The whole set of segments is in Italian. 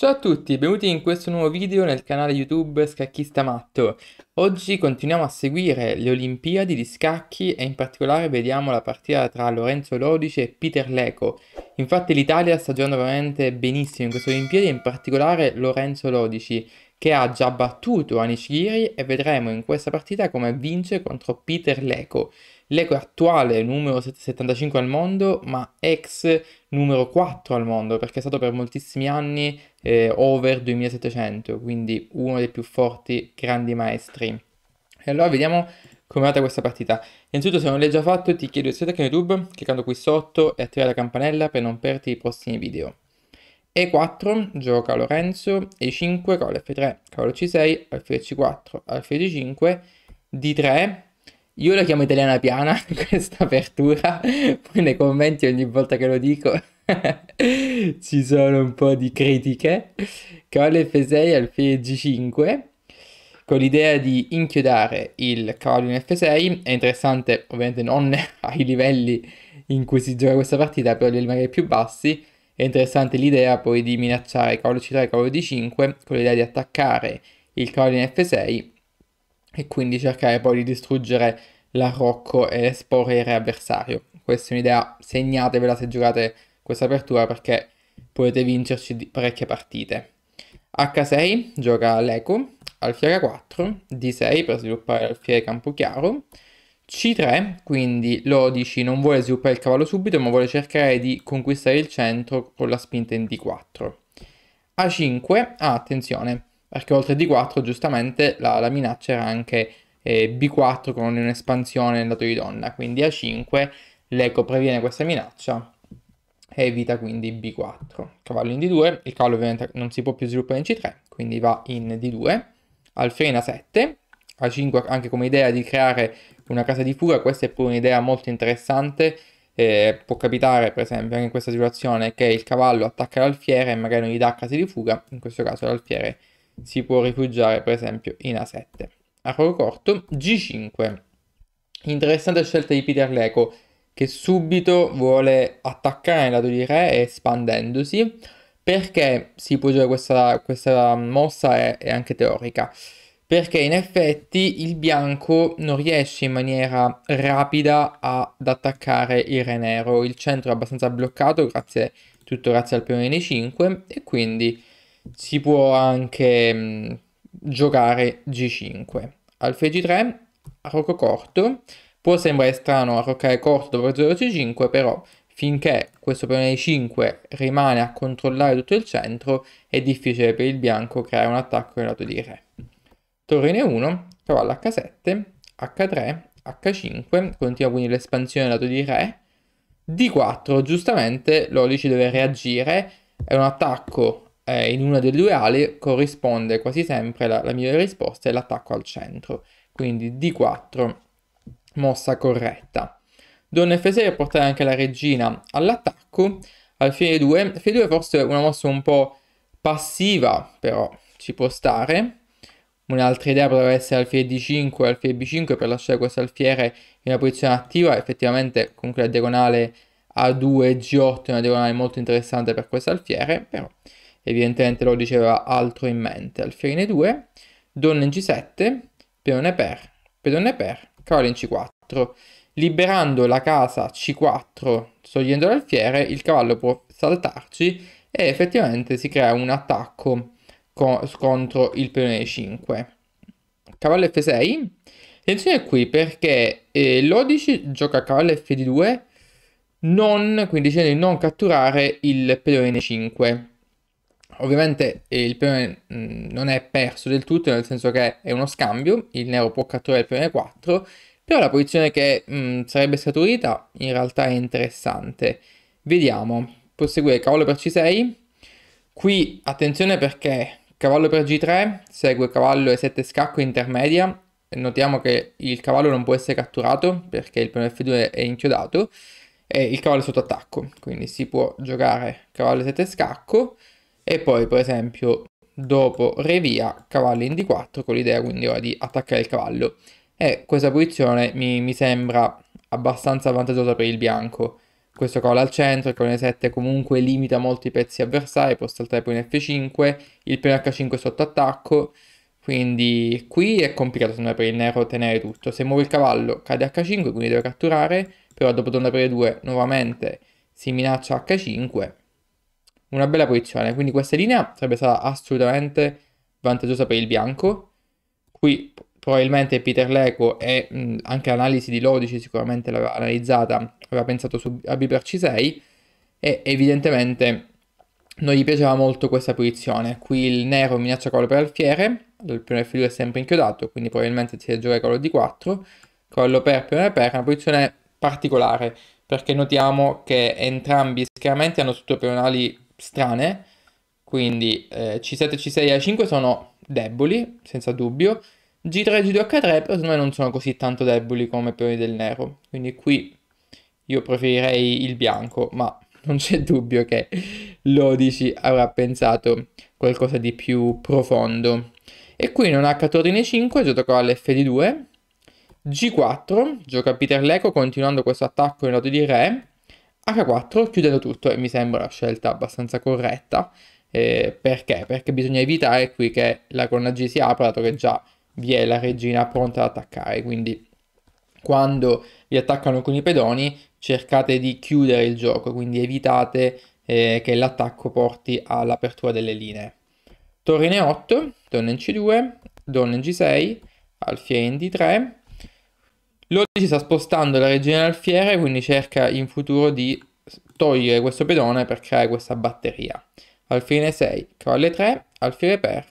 Ciao a tutti, benvenuti in questo nuovo video nel canale YouTube Scacchista Matto. Oggi continuiamo a seguire le Olimpiadi di scacchi e in particolare vediamo la partita tra Lorenzo Lodice e Peter Leco. Infatti l'Italia sta giocando veramente benissimo in queste Olimpiadi, in particolare Lorenzo Lodici che ha già battuto Anishigiri e vedremo in questa partita come vince contro Peter Leco. L'eco è attuale numero 75 al mondo, ma ex numero 4 al mondo, perché è stato per moltissimi anni eh, over 2700, quindi uno dei più forti grandi maestri. E allora vediamo come è andata questa partita. Innanzitutto se non l'hai già fatto ti chiedo di anche a YouTube, cliccando qui sotto e attivare la campanella per non perderti i prossimi video. E4 gioca Lorenzo, E5 cavallo F3, cavallo C6, alfiere C4, alfiere C5, D3 io la chiamo italiana piana, questa apertura, poi nei commenti ogni volta che lo dico ci sono un po' di critiche. Cavallo F6 al fine G5, con l'idea di inchiodare il cavallo in F6, è interessante ovviamente non ai livelli in cui si gioca questa partita, però livelli magari più bassi, è interessante l'idea poi di minacciare cavallo C3 e cavallo D5, con l'idea di attaccare il cavallo in F6 e quindi cercare poi di distruggere l'arrocco e esporre il re avversario. Questa è un'idea, segnatevela se giocate questa apertura perché potete vincerci parecchie partite. H6 gioca l'Eco, alfiere 4, D6 per sviluppare alfiere campo chiaro, C3, quindi l'Odici non vuole sviluppare il cavallo subito ma vuole cercare di conquistare il centro con la spinta in D4. A5, ah, attenzione, perché oltre D4 giustamente la, la minaccia era anche eh, B4 con un'espansione nel dato di donna, quindi A5 l'eco previene questa minaccia e evita quindi B4. Cavallo in D2, il cavallo ovviamente non si può più sviluppare in C3, quindi va in D2, alfrena 7, A5 anche come idea di creare una casa di fuga, questa è pure un'idea molto interessante, eh, può capitare per esempio anche in questa situazione che il cavallo attacca l'alfiere e magari non gli dà casa di fuga, in questo caso l'alfiere è si può rifugiare per esempio in A7. Arco corto G5. Interessante scelta di Peter Leco che subito vuole attaccare il lato di re espandendosi perché si può giocare questa, questa mossa è, è anche teorica perché in effetti il bianco non riesce in maniera rapida ad attaccare il re nero il centro è abbastanza bloccato grazie, tutto grazie al pione n5 e quindi si può anche mh, mm, giocare G5. Alfa G3, arrocco corto. Può sembrare strano arroccare corto dopo 0 C5, però finché questo peone di 5 rimane a controllare tutto il centro, è difficile per il bianco creare un attacco nel lato di re. Torre in E1, cavallo H7, H3, H5, continua quindi l'espansione del lato di re. D4, giustamente giudice deve reagire, è un attacco eh, in una delle due ali corrisponde quasi sempre la, la migliore risposta è l'attacco al centro. Quindi D4, mossa corretta. Donna F6 per portare anche la regina all'attacco, al fine 2. f 2 forse è una mossa un po' passiva, però ci può stare. Un'altra idea potrebbe essere alfiere D5 e alfiere B5 per lasciare questo alfiere in una posizione attiva. Effettivamente comunque la diagonale A2 G8 è una diagonale molto interessante per questo alfiere, però evidentemente lo diceva altro in mente. Alfieri 2 donna in G7, pedone per, pedone per, cavallo in C4. Liberando la casa C4, togliendo l'alfiere, il cavallo può saltarci e effettivamente si crea un attacco co- contro il pedone 5. Cavallo F6. Attenzione qui perché eh, l'Odici gioca a cavallo F2, non, quindi dicendo di non catturare il pedone 5 ovviamente eh, il peone mm, non è perso del tutto, nel senso che è uno scambio, il nero può catturare il peone 4, però la posizione che mh, mm, sarebbe scaturita in realtà è interessante. Vediamo, proseguire cavallo per C6, qui attenzione perché cavallo per G3 segue cavallo e 7 scacco intermedia, notiamo che il cavallo non può essere catturato perché il peone F2 è inchiodato, e il cavallo è sotto attacco, quindi si può giocare cavallo e 7 scacco, e poi per esempio dopo re via cavallo in d4 con l'idea quindi ora di attaccare il cavallo e questa posizione mi, mi sembra abbastanza vantaggiosa per il bianco questo cavallo al centro, il cavallo in 7 comunque limita molti pezzi avversari, può saltare poi in f5, il primo h5 sotto attacco, quindi qui è complicato secondo me per il nero tenere tutto, se muove il cavallo cade h5 quindi devo catturare, però dopo torna per 2 nuovamente si minaccia h5 una bella posizione. Quindi questa linea sarebbe stata assolutamente vantaggiosa per il bianco. Qui probabilmente Peter Leco e mh, anche l'analisi di Lodici sicuramente l'aveva analizzata, aveva pensato su, a per C6 e evidentemente non gli piaceva molto questa posizione. Qui il nero minaccia collo per alfiere, il pione F2 è sempre inchiodato, quindi probabilmente si gioca collo D4, collo per pione per, una posizione particolare perché notiamo che entrambi i hanno sotto pionali strane, quindi eh, C7, C6 e A5 sono deboli, senza dubbio. G3, G2, H3 però secondo me non sono così tanto deboli come peoni del nero, quindi qui io preferirei il bianco, ma non c'è dubbio che l'Odici avrà pensato qualcosa di più profondo. E qui non H14 e 5 giocherò all'Fd2, G4 gioca Peter Leco continuando questo attacco in noto di re, H4 chiudendo tutto e mi sembra la scelta abbastanza corretta. Eh, perché? Perché bisogna evitare qui che la colonna G si apra, dato che già vi è la regina pronta ad attaccare. Quindi quando vi attaccano con i pedoni cercate di chiudere il gioco, quindi evitate eh, che l'attacco porti all'apertura delle linee. Torre in E8, donna in C2, donna in G6, alfie in D3, Lodi si sta spostando la regina alfiere, quindi cerca in futuro di togliere questo pedone per creare questa batteria. Alfine 6, cavalli 3, alfiere per,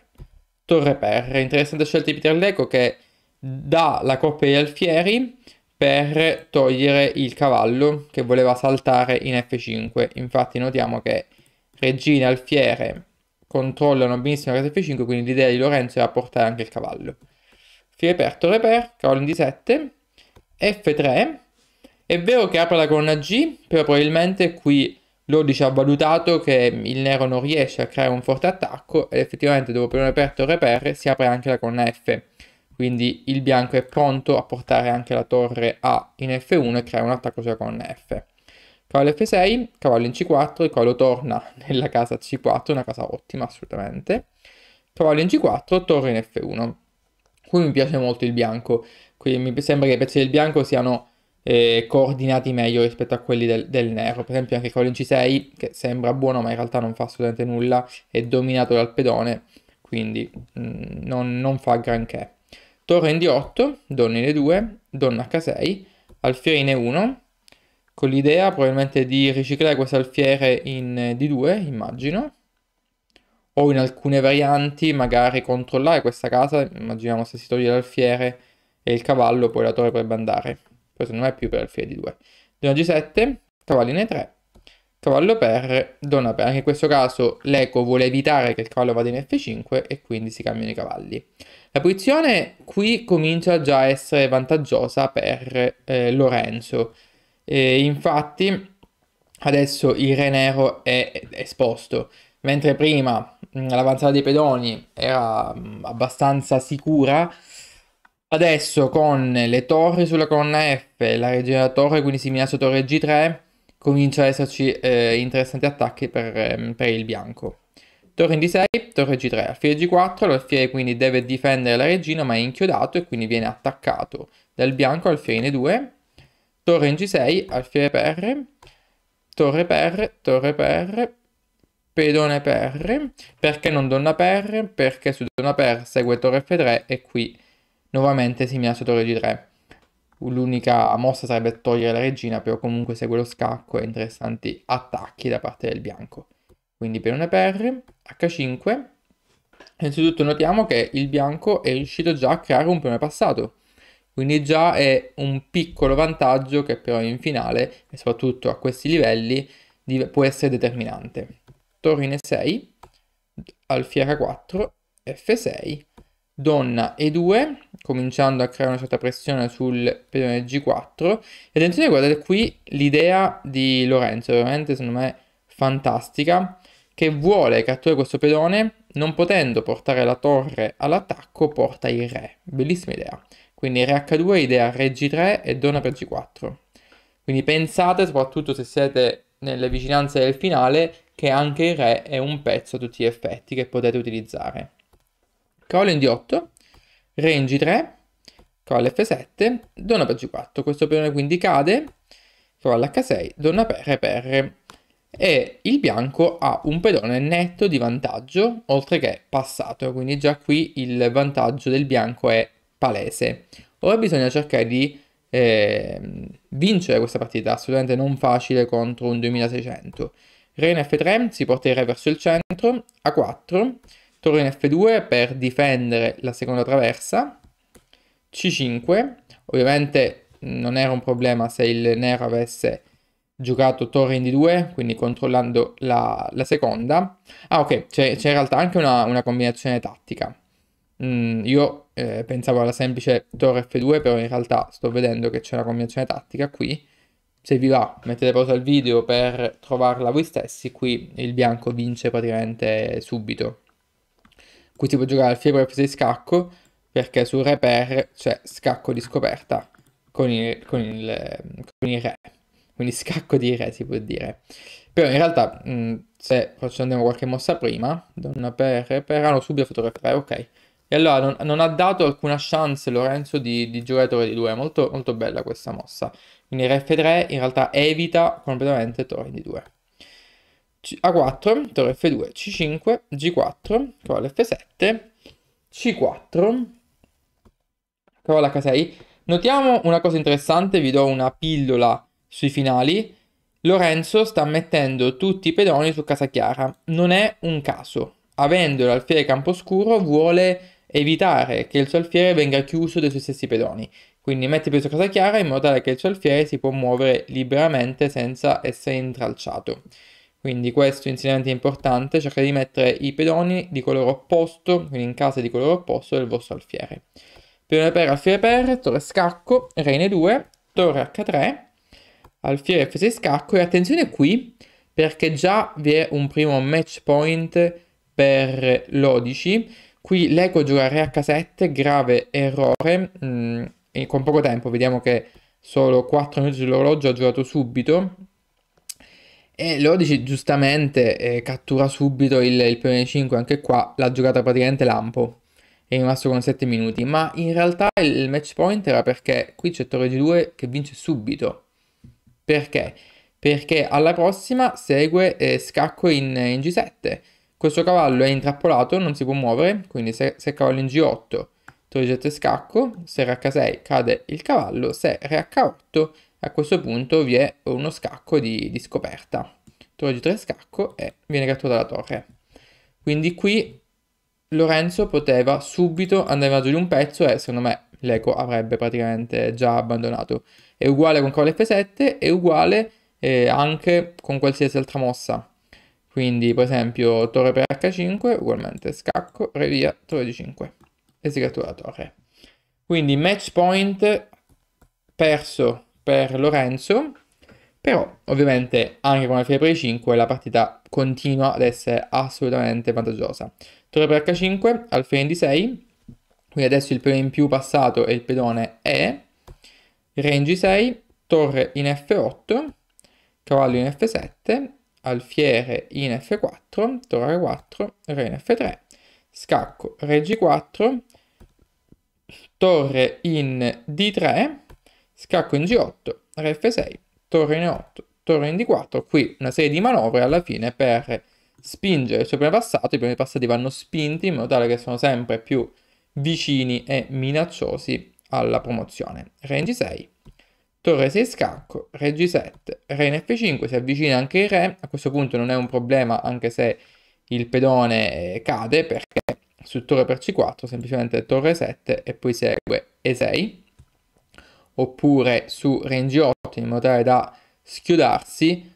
torre per. Interessante scelta di Peter Leco che dà la coppia di alfieri per togliere il cavallo che voleva saltare in F5. Infatti notiamo che regina e alfiere controllano benissimo la casa F5, quindi l'idea di Lorenzo era portare anche il cavallo. Alfiere per, torre per, cavallo in D7, F3 è vero che apre la colonna G però probabilmente qui l'11 ha valutato che il nero non riesce a creare un forte attacco ed effettivamente dopo aver aperto il repere si apre anche la colonna F quindi il bianco è pronto a portare anche la torre A in F1 e creare un attacco sulla colonna F cavallo F6, cavallo in C4, il cavallo torna nella casa C4, una casa ottima assolutamente cavallo in G4, torre in F1 qui mi piace molto il bianco quindi mi sembra che i pezzi del bianco siano eh, coordinati meglio rispetto a quelli del, del nero. Per esempio anche Colin C6, che sembra buono ma in realtà non fa assolutamente nulla, è dominato dal pedone, quindi mh, mm, non, non, fa granché. Torre in D8, donna in E2, donna H6, alfiere in E1, con l'idea probabilmente di riciclare questo alfiere in eh, D2, immagino, o in alcune varianti magari controllare questa casa, immaginiamo se si toglie l'alfiere e il cavallo poi la torre potrebbe andare. Questo non è più per alfiere di 2. Dona G7, cavallo in E3, cavallo per, donna per. Anche in questo caso l'eco vuole evitare che il cavallo vada in F5 e quindi si cambiano i cavalli. La posizione qui comincia già a essere vantaggiosa per eh, Lorenzo. E infatti adesso il re nero è esposto, mentre prima l'avanzata dei pedoni era abbastanza sicura Adesso con le torri sulla colonna F, la regina della torre, quindi si mina su torre G3, comincia ad esserci eh, interessanti attacchi per, ehm, per, il bianco. Torre in D6, torre G3, alfiere G4, l'alfiere quindi deve difendere la regina ma è inchiodato e quindi viene attaccato dal bianco alfiere in E2, torre in G6, alfiere per, torre per, torre per, pedone per, perché non donna per, perché su donna per segue torre F3 e qui nuovamente si minaccia torre di 3. L'unica mossa sarebbe togliere la regina, però comunque segue lo scacco e interessanti attacchi da parte del bianco. Quindi per una per H5. Innanzitutto notiamo che il bianco è riuscito già a creare un primo passato. Quindi già è un piccolo vantaggio che però in finale, e soprattutto a questi livelli, può essere determinante. Torrine 6, alfiera 4, F6, donna E2, cominciando a creare una certa pressione sul pedone G4. E attenzione, guardate qui l'idea di Lorenzo, veramente secondo me fantastica, che vuole catturare questo pedone, non potendo portare la torre all'attacco, porta il re. Bellissima idea. Quindi re H2, idea re G3 e donna per G4. Quindi pensate, soprattutto se siete nelle vicinanze del finale, che anche il re è un pezzo a tutti gli effetti che potete utilizzare. Cavallo in D8, range 3, colla f7, donna per g4. Questo peone quindi cade, colla h6, donna per per. E il bianco ha un pedone netto di vantaggio, oltre che passato, quindi già qui il vantaggio del bianco è palese. Ora bisogna cercare di eh, vincere questa partita, assolutamente non facile contro un 2600. Re in f3, si porta il re verso il centro, a4, Torre in F2 per difendere la seconda traversa. C5, ovviamente non era un problema se il nero avesse giocato torre in D2, quindi controllando la, la seconda. Ah ok, c'è, in realtà anche una, una combinazione tattica. Mm, io eh, pensavo alla semplice torre F2, però in realtà sto vedendo che c'è una combinazione tattica qui. Se vi va, mettete pausa al video per trovarla voi stessi, qui il bianco vince praticamente subito cui si può giocare al fiebre presa di scacco perché sul re per c'è scacco di scoperta con il, con, il, con il, re, quindi scacco di re si può dire. Però in realtà mh, mm, se facciamo qualche mossa prima, donna per, per hanno ah, subito fatto re per, ok. E allora non, non, ha dato alcuna chance Lorenzo di, di giocatore di 2, molto, molto bella questa mossa. Quindi re f 3 in realtà evita completamente torre di 2. A4, torre F2, C5, G4, cavallo F7, C4, cavallo H6. Notiamo una cosa interessante, vi do una pillola sui finali. Lorenzo sta mettendo tutti i pedoni su Casa Chiara. Non è un caso. Avendo l'alfiere campo scuro vuole evitare che il suo alfiere venga chiuso dai suoi stessi pedoni. Quindi mette peso a Casa Chiara in modo tale che il suo alfiere si può muovere liberamente senza essere intralciato. Quindi questo insegnamento è importante, cercare di mettere i pedoni di colore opposto, quindi in casa di colore opposto del vostro alfiere. Pedone per, alfiere per, torre scacco, reine 2, torre h3, alfiere f6 scacco e attenzione qui perché già vi è un primo match point per l'odici. Qui l'eco gioca re h7, grave errore, mm, con poco tempo, vediamo che solo 4 minuti sull'orologio ha giocato subito e loro giustamente eh, cattura subito il, il Pione 5, anche qua l'ha giocata praticamente Lampo, è rimasto con 7 minuti, ma in realtà il match point era perché qui c'è Torre G2 che vince subito. Perché? Perché alla prossima segue eh, scacco in, in, G7. Questo cavallo è intrappolato, non si può muovere, quindi se, se cavallo in G8, Torre G7 scacco, se RH6 cade il cavallo, se RH8 a questo punto vi è uno scacco di, di scoperta. Torre di 3 scacco e viene catturata la torre. Quindi qui Lorenzo poteva subito andare in mezzo di un pezzo e secondo me l'eco avrebbe praticamente già abbandonato. È uguale con cavallo F7, è uguale eh, anche con qualsiasi altra mossa. Quindi per esempio torre per H5, ugualmente scacco, re via, torre di 5 e si cattura la torre. Quindi match point perso per Lorenzo, però ovviamente anche con alfiere per 5 la partita continua ad essere assolutamente vantaggiosa. Torre per H5, alfiere in D6, quindi adesso il pedone in più passato è il pedone E, re in G6, torre in F8, cavallo in F7, alfiere in F4, torre A4, re in F3, scacco, re G4, torre in D3, scacco in G8, re F6, torre in E8, torre in D4, qui una serie di manovre alla fine per spingere sui primi passati, i primi passati vanno spinti in modo tale che sono sempre più vicini e minacciosi alla promozione. Re in G6, torre 6 scacco, re G7, re in F5, si avvicina anche il re, a questo punto non è un problema anche se il pedone eh, cade perché su torre per C4 semplicemente torre 7 e poi segue E6 oppure su range 8 in modo tale da schiodarsi,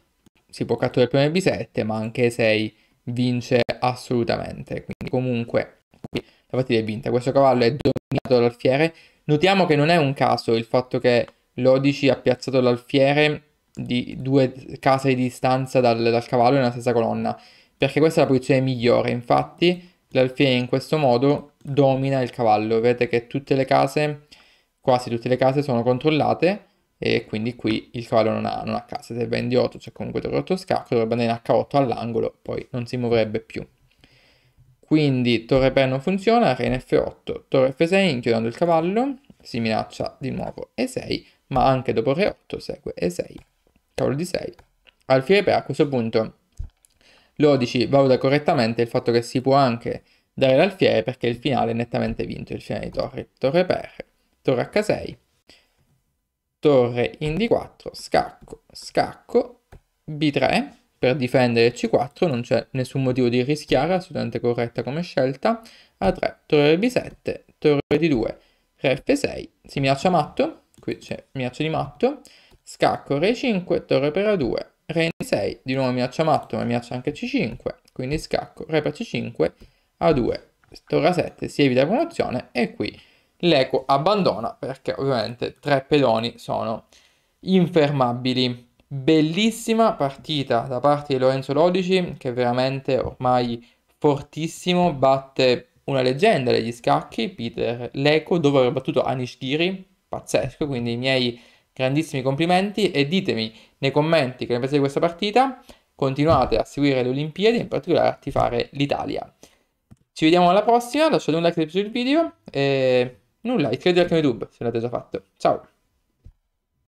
si può catturare il prima B7 ma anche 6 vince assolutamente, quindi comunque la partita è vinta, questo cavallo è dominato dall'alfiere, notiamo che non è un caso il fatto che l'Odici ha piazzato l'alfiere di due case di distanza dal, dal cavallo nella stessa colonna, perché questa è la posizione migliore, infatti l'alfiere in questo modo domina il cavallo, vedete che tutte le case quasi tutte le case sono controllate e quindi qui il cavallo non ha, non ha casa, se vendi 8 c'è cioè comunque D8 scacco, dovrebbe andare in H8 all'angolo, poi non si muoverebbe più. Quindi torre B non funziona, re in F8, torre F6 inchiodando il cavallo, si minaccia di nuovo E6, ma anche dopo re 8 segue E6, cavallo di 6. Alfiere B a questo punto Lodici valuta correttamente il fatto che si può anche dare l'alfiere perché il finale è nettamente vinto, il finale di torre, torre per torre h6, torre in d4, scacco, scacco, b3 per difendere c4, non c'è nessun motivo di rischiare, assolutamente corretta come scelta, a3, torre b7, torre d2, re f6, si minaccia matto, qui c'è minaccia di matto, scacco re 5, torre per a2, re in 6, di nuovo minaccia matto ma minaccia anche c5, quindi scacco re per c5, a2, torre a7, si evita la promozione e qui L'Eco abbandona perché ovviamente tre pedoni sono infermabili. Bellissima partita da parte di Lorenzo Lodici che veramente ormai fortissimo, batte una leggenda degli scacchi, Peter Leco, dove aveva battuto Anishgiri, pazzesco, quindi i miei grandissimi complimenti e ditemi nei commenti che ne pensate di questa partita, continuate a seguire le Olimpiadi, in particolare a tifare l'Italia. Ci vediamo alla prossima, lasciate un like se vi piace il video e Nulla, e al canale YouTube se l'avete già fatto. Ciao!